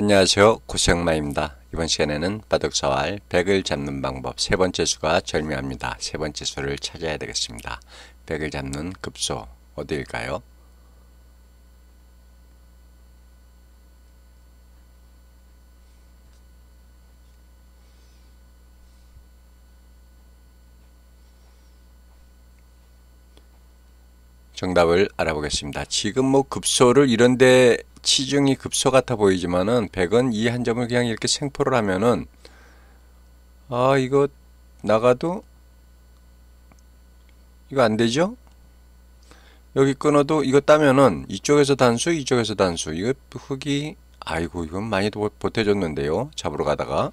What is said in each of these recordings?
안녕하세요 고생마입니다 이번 시간에는 바둑사활 100을 잡는 방법 세 번째 수가 절묘합니다 세 번째 수를 찾아야 되겠습니다 100을 잡는 급소 어디일까요 정답을 알아보겠습니다. 지금 뭐 급소를 이런데 치중이 급소 같아 보이지만은 100원 이한 점을 그냥 이렇게 생포를 하면은 아 이거 나가도 이거 안 되죠? 여기 끊어도 이거 따면은 이쪽에서 단수 이쪽에서 단수 이거 흙이 아이고 이건 많이 보태줬는데요 잡으러 가다가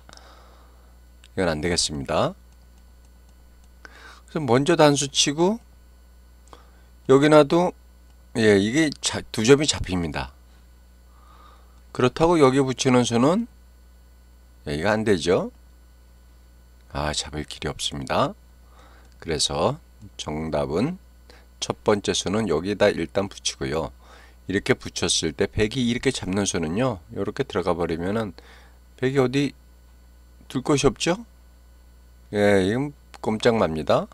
이건 안 되겠습니다 그래서 먼저 단수 치고 여기놔도예 이게 자, 두 점이 잡힙니다. 그렇다고 여기 붙이는 수는 여기가 안 되죠. 아 잡을 길이 없습니다. 그래서 정답은 첫 번째 수는 여기다 일단 붙이고요. 이렇게 붙였을 때 백이 이렇게 잡는 수는요. 이렇게 들어가 버리면은 백이 어디 둘 곳이 없죠? 예, 이건 꼼짝 맙니다.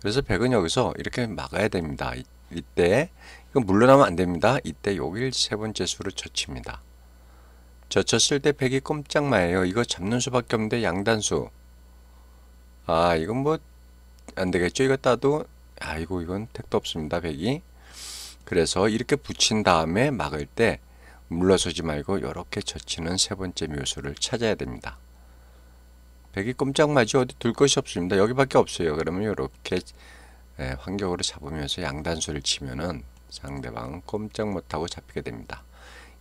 그래서 백은 여기서 이렇게 막아야 됩니다. 이, 때 이건 물러나면 안 됩니다. 이때 여길 세 번째 수로 젖힙니다. 젖혔을 때 백이 꼼짝마예요. 이거 잡는 수밖에 없는데 양단수. 아 이건 뭐 안되겠죠. 이거 따도 아이고 이건 택도 없습니다. 백이. 그래서 이렇게 붙인 다음에 막을 때 물러서지 말고 이렇게 젖히는 세 번째 묘수를 찾아야 됩니다. 백이 꼼짝마지 어디 둘 것이 없습니다. 여기밖에 없어요. 그러면 이렇게 예, 환경으로 잡으면서 양단수를 치면은 상대방은 꼼짝 못하고 잡히게 됩니다.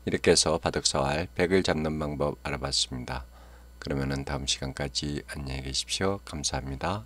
이렇게 해서 바둑사활 백을 잡는 방법 알아봤습니다. 그러면은 다음 시간까지 안녕히 계십시오. 감사합니다.